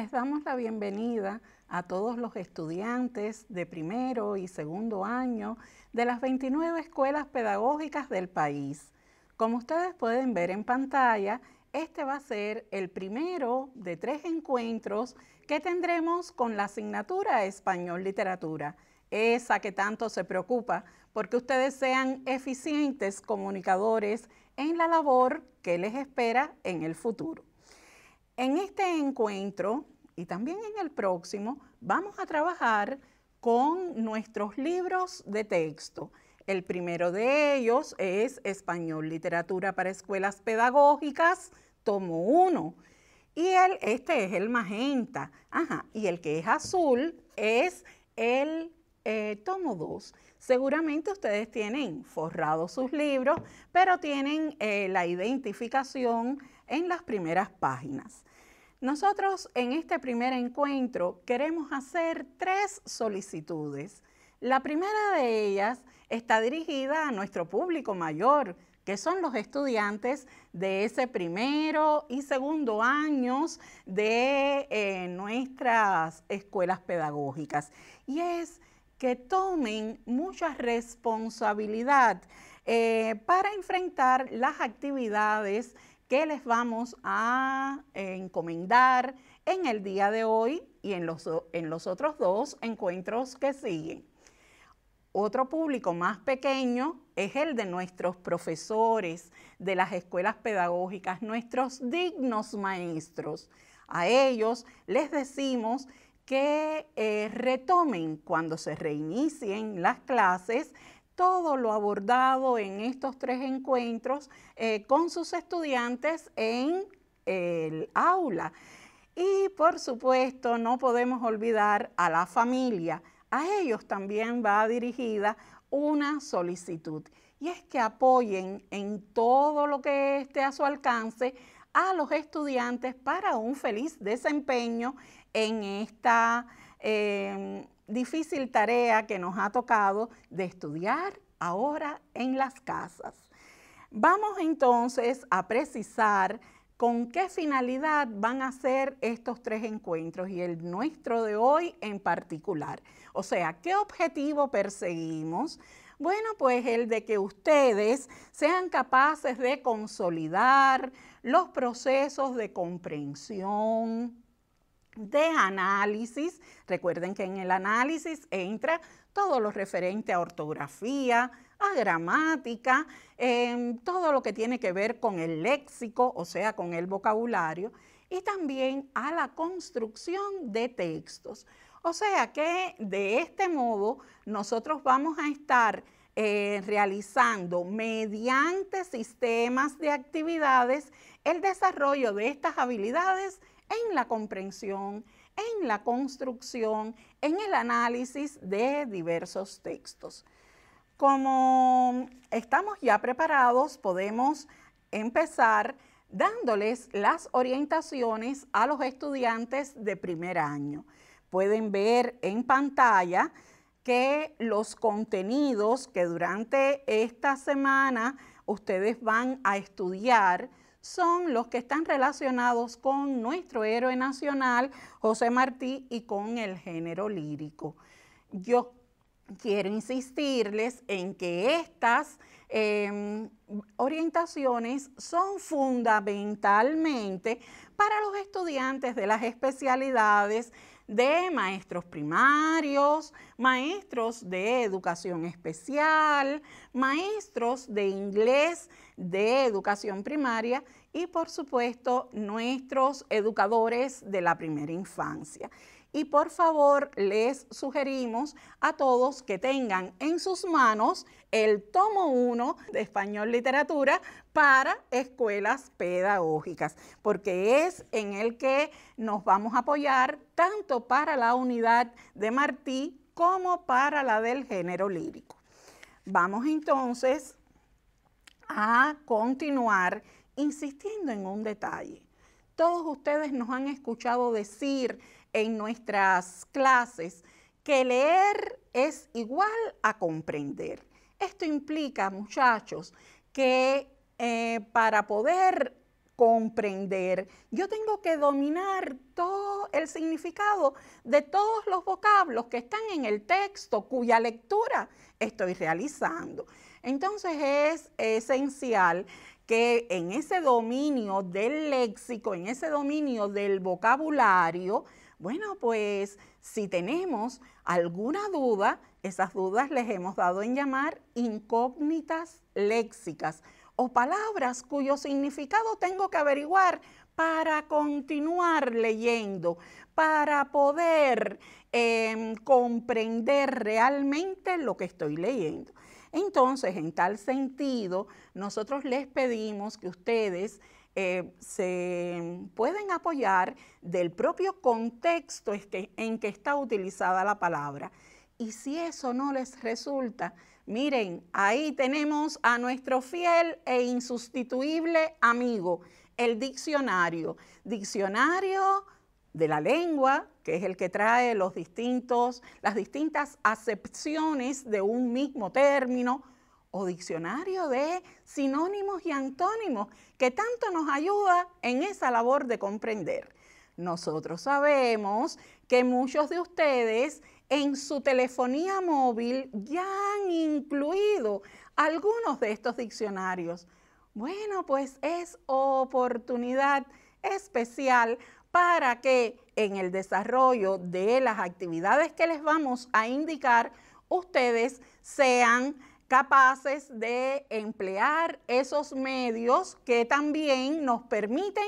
les damos la bienvenida a todos los estudiantes de primero y segundo año de las 29 escuelas pedagógicas del país. Como ustedes pueden ver en pantalla, este va a ser el primero de tres encuentros que tendremos con la asignatura Español Literatura, esa que tanto se preocupa porque ustedes sean eficientes comunicadores en la labor que les espera en el futuro. En este encuentro y también en el próximo vamos a trabajar con nuestros libros de texto. El primero de ellos es Español Literatura para Escuelas Pedagógicas, tomo 1. Y el, este es el magenta. y el que es azul es el eh, tomo 2. Seguramente ustedes tienen forrados sus libros, pero tienen eh, la identificación en las primeras páginas. Nosotros en este primer encuentro queremos hacer tres solicitudes. La primera de ellas está dirigida a nuestro público mayor, que son los estudiantes de ese primero y segundo años de eh, nuestras escuelas pedagógicas. Y es que tomen mucha responsabilidad eh, para enfrentar las actividades que les vamos a eh, encomendar en el día de hoy y en los, en los otros dos encuentros que siguen. Otro público más pequeño es el de nuestros profesores de las escuelas pedagógicas, nuestros dignos maestros. A ellos les decimos que eh, retomen cuando se reinicien las clases todo lo abordado en estos tres encuentros eh, con sus estudiantes en el aula. Y por supuesto, no podemos olvidar a la familia. A ellos también va dirigida una solicitud y es que apoyen en todo lo que esté a su alcance a los estudiantes para un feliz desempeño en esta eh, difícil tarea que nos ha tocado de estudiar ahora en las casas. Vamos entonces a precisar con qué finalidad van a ser estos tres encuentros y el nuestro de hoy en particular. O sea, ¿qué objetivo perseguimos? Bueno, pues el de que ustedes sean capaces de consolidar los procesos de comprensión, de análisis. Recuerden que en el análisis entra todo lo referente a ortografía, a gramática, em, todo lo que tiene que ver con el léxico, o sea, con el vocabulario, y también a la construcción de textos. O sea que de este modo nosotros vamos a estar eh, realizando mediante sistemas de actividades el desarrollo de estas habilidades en la comprensión, en la construcción, en el análisis de diversos textos. Como estamos ya preparados, podemos empezar dándoles las orientaciones a los estudiantes de primer año. Pueden ver en pantalla que los contenidos que durante esta semana ustedes van a estudiar son los que están relacionados con nuestro héroe nacional, José Martí, y con el género lírico. Yo quiero insistirles en que estas em, orientaciones son fundamentalmente para los estudiantes de las especialidades de maestros primarios, maestros de educación especial, maestros de inglés de educación primaria y por supuesto nuestros educadores de la primera infancia. Y por favor, les sugerimos a todos que tengan en sus manos el tomo 1 de español literatura para escuelas pedagógicas, porque es en el que nos vamos a apoyar tanto para la unidad de Martí como para la del género lírico. Vamos entonces a continuar insistiendo en un detalle. Todos ustedes nos han escuchado decir en nuestras clases que leer es igual a comprender. Esto implica, muchachos, que eh, para poder comprender, yo tengo que dominar todo el significado de todos los vocablos que están en el texto cuya lectura estoy realizando. Entonces es esencial que en ese dominio del léxico, en ese dominio del vocabulario, bueno, pues si tenemos alguna duda, esas dudas les hemos dado en llamar incógnitas léxicas o palabras cuyo significado tengo que averiguar para continuar leyendo, para poder em, comprender realmente lo que estoy leyendo. Entonces, en tal sentido, nosotros les pedimos que ustedes eh, se pueden apoyar del propio contexto en que está utilizada la palabra. Y si eso no les resulta, miren, ahí tenemos a nuestro fiel e insustituible amigo, el diccionario. Diccionario de la lengua, que es el que trae los distintos, las distintas acepciones de un mismo término, o diccionario de sinónimos y antónimos que tanto nos ayuda en esa labor de comprender. Nosotros sabemos que muchos de ustedes en su telefonía móvil ya han incluido algunos de estos diccionarios. Bueno, pues es oportunidad especial para que en el desarrollo de las actividades que les vamos a indicar, ustedes sean capaces de emplear esos medios que también nos permiten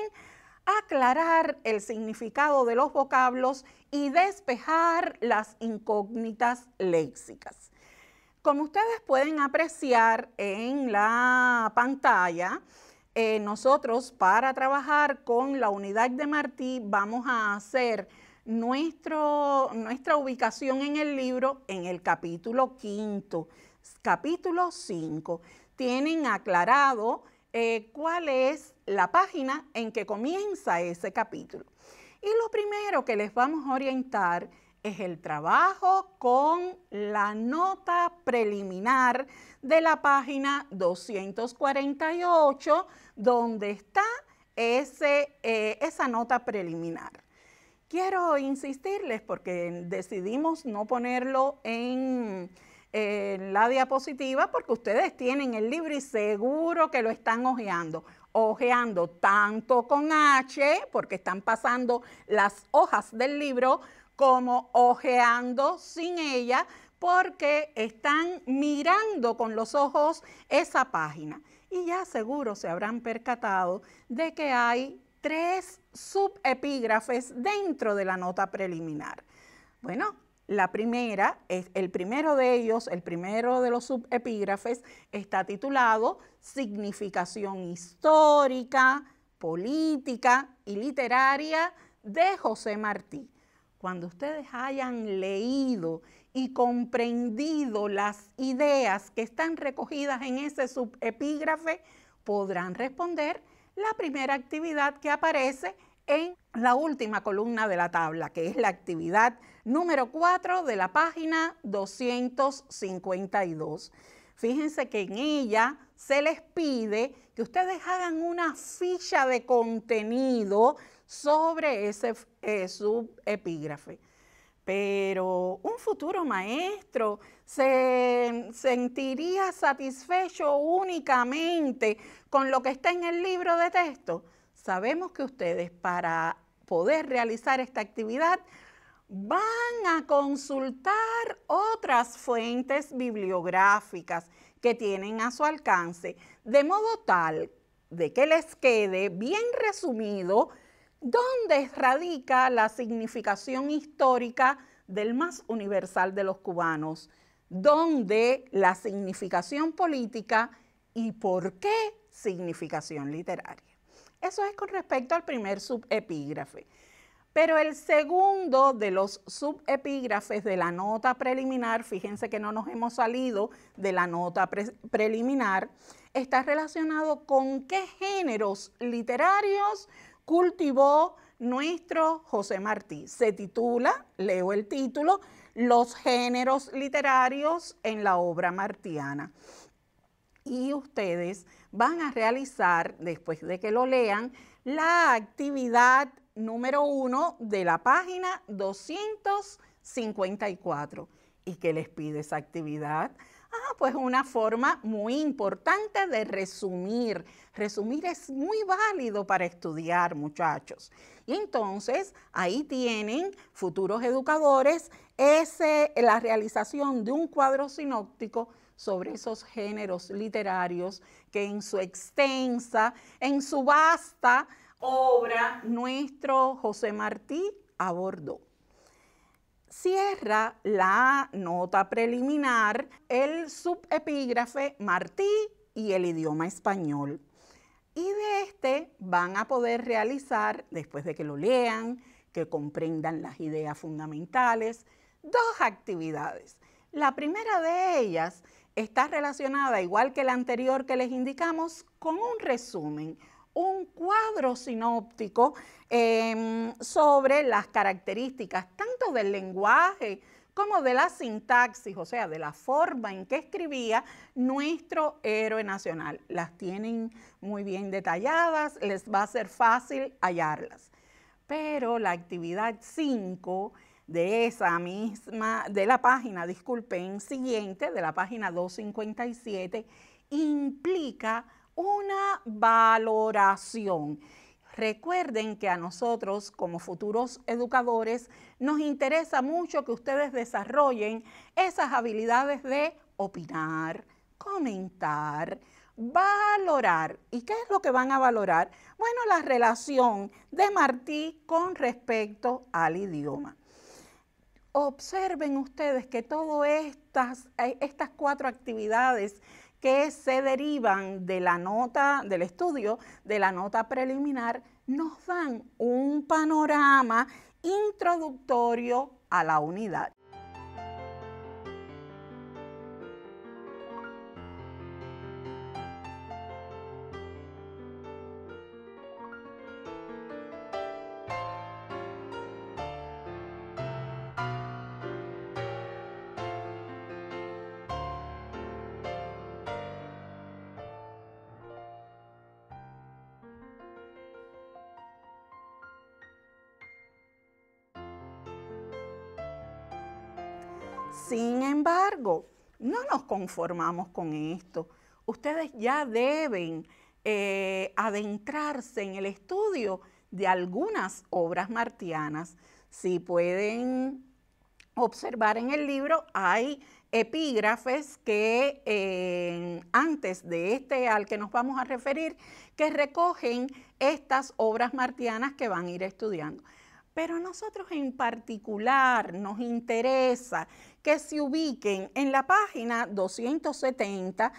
aclarar el significado de los vocablos y despejar las incógnitas léxicas. Como ustedes pueden apreciar en la pantalla, eh, nosotros para trabajar con la unidad de Martí vamos a hacer nuestra ubicación en el libro en el capítulo quinto capítulo 5, tienen aclarado eh, cuál es la página en que comienza ese capítulo. Y lo primero que les vamos a orientar es el trabajo con la nota preliminar de la página 248, donde está ese, eh, esa nota preliminar. Quiero insistirles porque decidimos no ponerlo en en la diapositiva porque ustedes tienen el libro y seguro que lo están ojeando. Ojeando tanto con H, porque están pasando las hojas del libro, como ojeando sin ella, porque están mirando con los ojos esa página. Y ya seguro se habrán percatado de que hay tres subepígrafes dentro de la nota preliminar. Bueno, la primera, es, el primero de ellos, el primero de los subepígrafes, está titulado Significación histórica, política y literaria de José Martí. Cuando ustedes hayan leído y comprendido las ideas que están recogidas en ese subepígrafe, podrán responder la primera actividad que aparece en la última columna de la tabla, que es la actividad número 4 de la página 252. Fíjense que en ella se les pide que ustedes hagan una ficha de contenido sobre ese eh, subepígrafe. Pero un futuro maestro se sentiría satisfecho únicamente con lo que está en el libro de texto. Sabemos que ustedes para poder realizar esta actividad van a consultar otras fuentes bibliográficas que tienen a su alcance, de modo tal de que les quede bien resumido dónde radica la significación histórica del más universal de los cubanos, dónde la significación política y por qué significación literaria. Eso es con respecto al primer subepígrafe. Pero el segundo de los subepígrafes de la nota preliminar, fíjense que no nos hemos salido de la nota preliminar, está relacionado con qué géneros literarios cultivó nuestro José Martí. Se titula, leo el título, Los géneros literarios en la obra martiana y ustedes van a realizar, después de que lo lean, la actividad número uno de la página 254. ¿Y qué les pide esa actividad? Ah, pues una forma muy importante de resumir. Resumir es muy válido para estudiar, muchachos. Y entonces ahí tienen futuros educadores ese, la realización de un cuadro sinóptico sobre esos géneros literarios que en su extensa, en su vasta obra, nuestro José Martí abordó. Cierra la nota preliminar el subepígrafe Martí y el idioma español. Y de este van a poder realizar, después de que lo lean, que comprendan las ideas fundamentales, dos actividades. La primera de ellas está relacionada, igual que la anterior que les indicamos, con un resumen, un cuadro sinóptico em, sobre las características tanto del lenguaje como de la sintaxis, o sea, de la forma en que escribía nuestro héroe nacional. Las tienen muy bien detalladas, les va a ser fácil hallarlas. Pero la actividad 5 de esa misma, de la página, disculpen, siguiente, de la página 257, implica una valoración. Recuerden que a nosotros como futuros educadores nos interesa mucho que ustedes desarrollen esas habilidades de opinar, comentar, valorar. ¿Y qué es lo que van a valorar? Bueno, la relación de Martí con respecto al idioma. Observen ustedes que todas estas, eh, estas cuatro actividades que se derivan de la nota del estudio, de la nota preliminar, nos dan un panorama introductorio a la unidad. Sin embargo, no nos conformamos con esto. Ustedes ya deben eh, adentrarse en el estudio de algunas obras martianas. Si pueden observar en el libro, hay epígrafes que eh, antes de este al que nos vamos a referir, que recogen estas obras martianas que van a ir estudiando. Pero a nosotros en particular nos interesa que se ubiquen en la página 270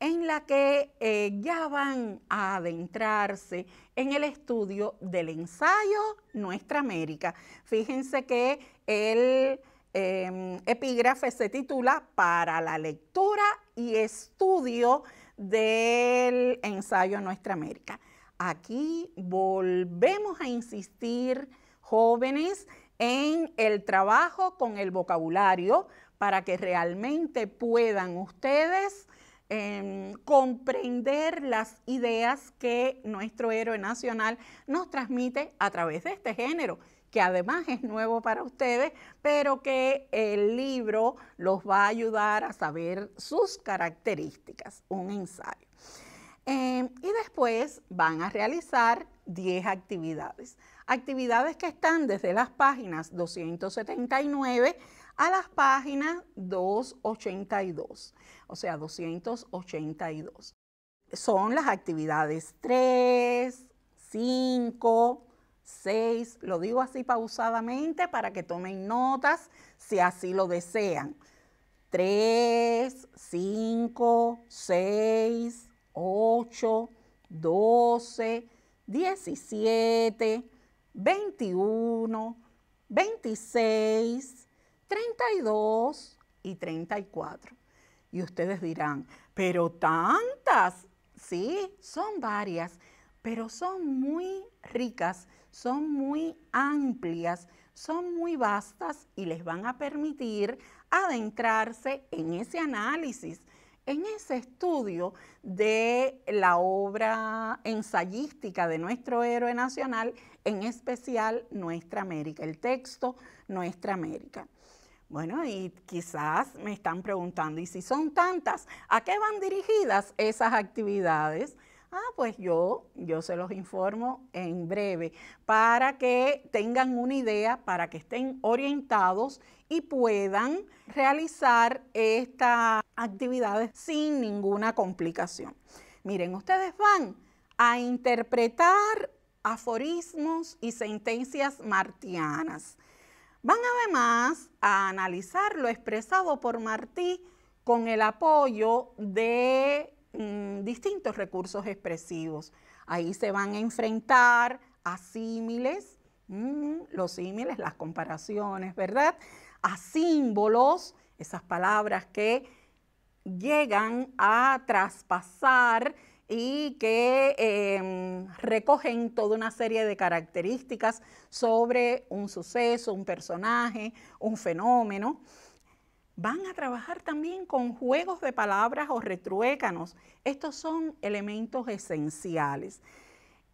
en la que eh, ya van a adentrarse en el estudio del ensayo Nuestra América. Fíjense que el em, epígrafe se titula Para la lectura y estudio del ensayo Nuestra América. Aquí volvemos a insistir jóvenes en el trabajo con el vocabulario para que realmente puedan ustedes em, comprender las ideas que nuestro héroe nacional nos transmite a través de este género, que además es nuevo para ustedes, pero que el libro los va a ayudar a saber sus características, un ensayo. Em, y después van a realizar 10 actividades actividades que están desde las páginas 279 a las páginas 282, o sea, 282. Son las actividades 3, 5, 6, lo digo así pausadamente para que tomen notas si así lo desean. 3, 5, 6, 8, 12, 17, 21, 26, 32 y 34. Y ustedes dirán, pero tantas, sí, son varias, pero son muy ricas, son muy amplias, son muy vastas y les van a permitir adentrarse en ese análisis en ese estudio de la obra ensayística de nuestro héroe nacional, en especial Nuestra América, el texto Nuestra América. Bueno, y quizás me están preguntando, ¿y si son tantas? ¿A qué van dirigidas esas actividades? Ah, pues yo, yo se los informo en breve para que tengan una idea, para que estén orientados y puedan realizar estas actividades sin ninguna complicación. Miren, ustedes van a interpretar aforismos y sentencias martianas. Van además a analizar lo expresado por Martí con el apoyo de mm, distintos recursos expresivos. Ahí se van a enfrentar a símiles, mm, los símiles, las comparaciones, ¿verdad? a símbolos, esas palabras que llegan a traspasar y que em, recogen toda una serie de características sobre un suceso, un personaje, un fenómeno. Van a trabajar también con juegos de palabras o retruécanos. Estos son elementos esenciales.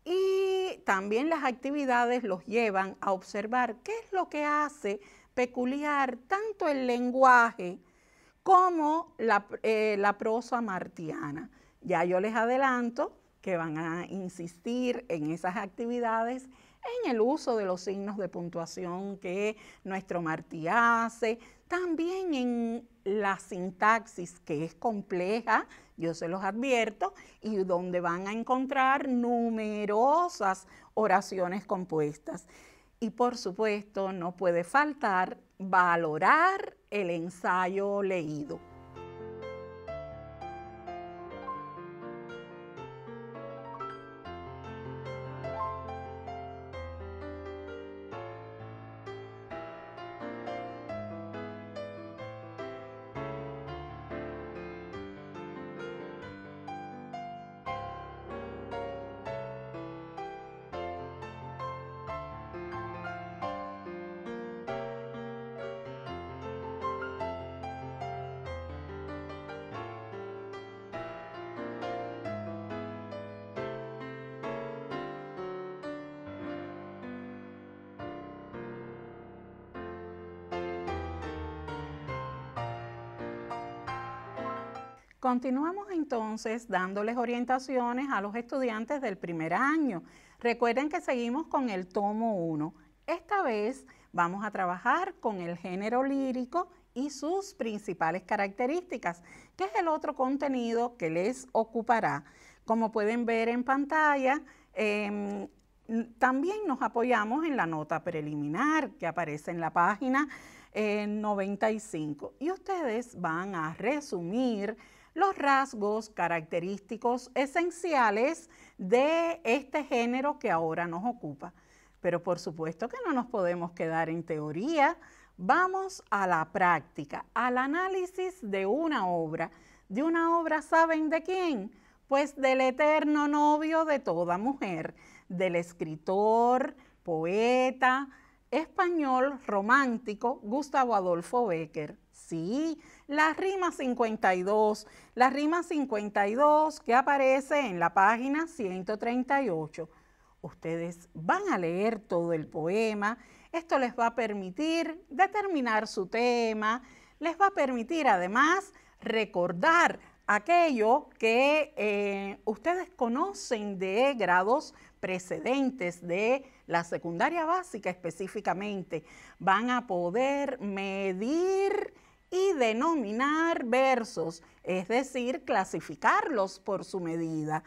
Y también las actividades los llevan a observar qué es lo que hace peculiar tanto el lenguaje como la, eh, la prosa martiana. Ya yo les adelanto que van a insistir en esas actividades en el uso de los signos de puntuación que nuestro Martí hace, también en la sintaxis que es compleja, yo se los advierto, y donde van a encontrar numerosas oraciones compuestas. Y por supuesto, no puede faltar valorar el ensayo leído. Continuamos entonces dándoles orientaciones a los estudiantes del primer año. Recuerden que seguimos con el tomo 1. Esta vez vamos a trabajar con el género lírico y sus principales características, que es el otro contenido que les ocupará. Como pueden ver en pantalla, em, también nos apoyamos en la nota preliminar que aparece en la página 95 eh, y ustedes van a resumir los rasgos característicos esenciales de este género que ahora nos ocupa. Pero por supuesto que no nos podemos quedar en teoría, vamos a la práctica, al análisis de una obra. De una obra, ¿saben de quién? Pues del eterno novio de toda mujer, del escritor, poeta, español romántico Gustavo Adolfo Becker. Sí, la rima 52, la rima 52 que aparece en la página 138. Ustedes van a leer todo el poema, esto les va a permitir determinar su tema, les va a permitir además recordar aquello que eh, ustedes conocen de grados precedentes de la secundaria básica específicamente. Van a poder medir y denominar versos, es decir, clasificarlos por su medida.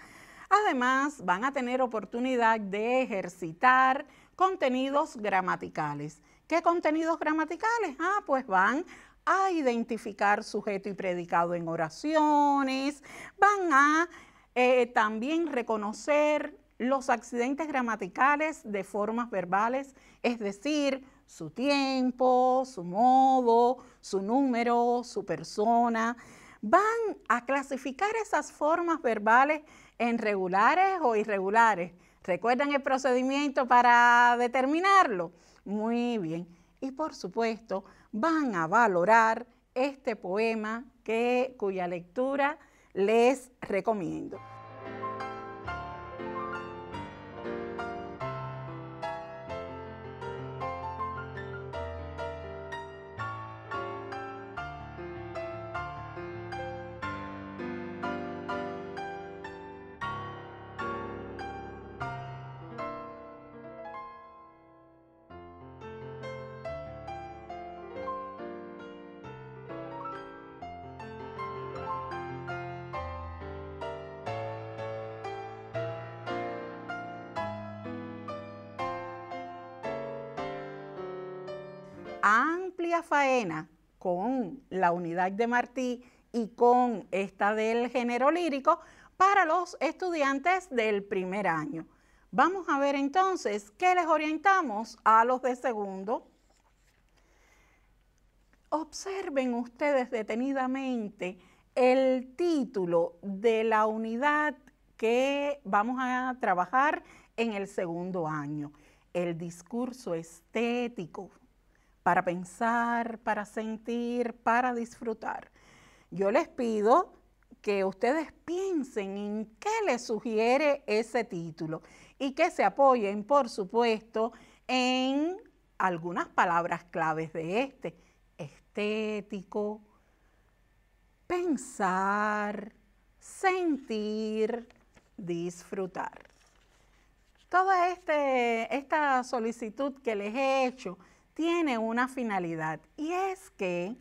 Además, van a tener oportunidad de ejercitar contenidos gramaticales. ¿Qué contenidos gramaticales? Ah, pues van a identificar sujeto y predicado en oraciones, van a eh, también reconocer los accidentes gramaticales de formas verbales, es decir, su tiempo, su modo, su número, su persona. Van a clasificar esas formas verbales en regulares o irregulares. ¿Recuerdan el procedimiento para determinarlo? Muy bien. Y por supuesto, van a valorar este poema que, cuya lectura les recomiendo. amplia faena con la unidad de Martí y con esta del género lírico para los estudiantes del primer año. Vamos a ver entonces qué les orientamos a los de segundo. Observen ustedes detenidamente el título de la unidad que vamos a trabajar en el segundo año, el discurso estético para pensar, para sentir, para disfrutar. Yo les pido que ustedes piensen en qué les sugiere ese título y que se apoyen, por supuesto, en algunas palabras claves de este. Estético, pensar, sentir, disfrutar. Toda este, esta solicitud que les he hecho tiene una finalidad y es que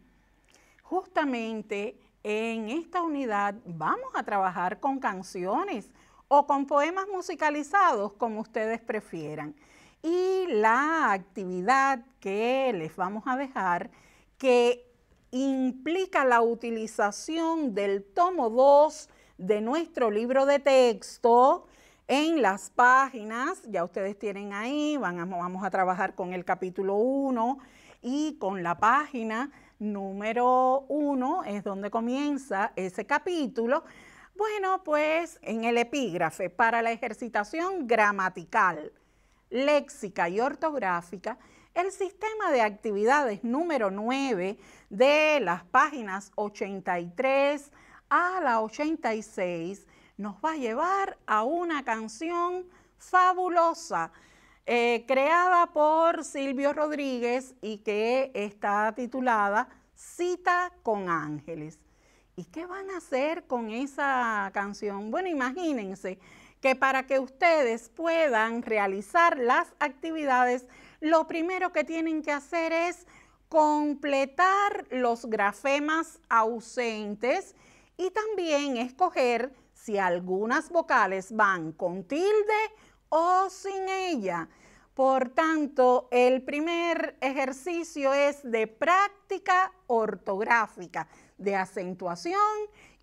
justamente en esta unidad vamos a trabajar con canciones o con poemas musicalizados como ustedes prefieran. Y la actividad que les vamos a dejar que implica la utilización del tomo 2 de nuestro libro de texto en las páginas, ya ustedes tienen ahí, vamos a trabajar con el capítulo 1 y con la página número 1 es donde comienza ese capítulo. Bueno, pues en el epígrafe, para la ejercitación gramatical, léxica y ortográfica, el sistema de actividades número 9 de las páginas 83 a la 86 nos va a llevar a una canción fabulosa. Eh, creada por Silvio Rodríguez y que está titulada Cita con Ángeles. ¿Y qué van a hacer con esa canción? Bueno, imagínense que para que ustedes puedan realizar las actividades, lo primero que tienen que hacer es completar los grafemas ausentes y también escoger si algunas vocales van con tilde o sin ella. Por tanto, el primer ejercicio es de práctica ortográfica, de acentuación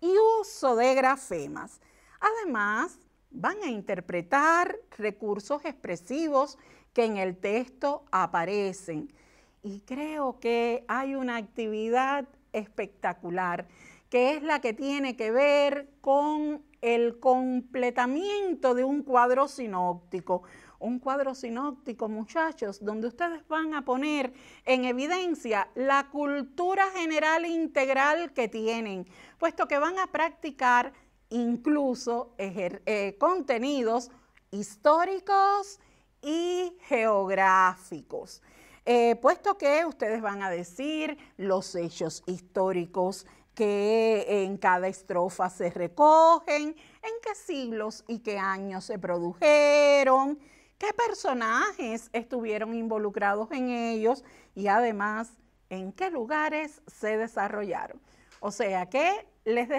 y uso de grafemas. Además, van a interpretar recursos expresivos que en el texto aparecen. Y creo que hay una actividad espectacular que es la que tiene que ver con el completamiento de un cuadro sinóptico. Un cuadro sinóptico, muchachos, donde ustedes van a poner en evidencia la cultura general integral que tienen, puesto que van a practicar incluso eh, contenidos históricos y geográficos. Eh, puesto que ustedes van a decir los hechos históricos que en cada estrofa se recogen, en qué siglos y qué años se produjeron, qué personajes estuvieron involucrados en ellos y además en qué lugares se desarrollaron. O sea que les,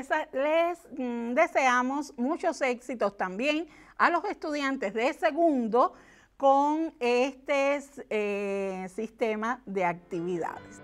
mm, deseamos muchos éxitos también a los estudiantes de segundo con este eh, sistema de actividades.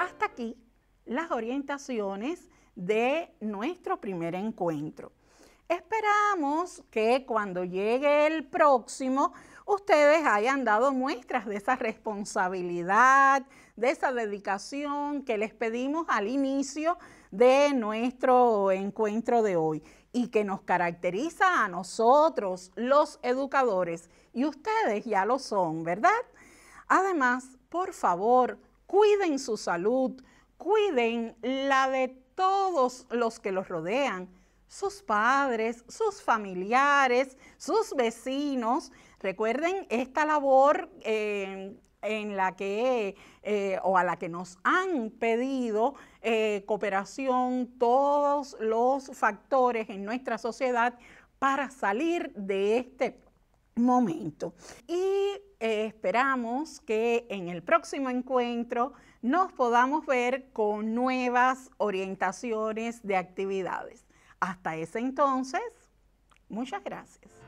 Hasta aquí las orientaciones de nuestro primer encuentro. Esperamos que cuando llegue el próximo ustedes hayan dado muestras de esa responsabilidad, de esa dedicación que les pedimos al inicio de nuestro encuentro de hoy y que nos caracteriza a nosotros, los educadores, y ustedes ya lo son, ¿verdad? Además, por favor, cuiden su salud, cuiden la de todos los que los rodean, sus padres, sus familiares, sus vecinos. Recuerden esta labor eh, en la que eh, o a la que nos han pedido eh, cooperación todos los factores en nuestra sociedad para salir de este momento. Y eh, esperamos que en el próximo encuentro nos podamos ver con nuevas orientaciones de actividades. Hasta ese entonces, muchas gracias.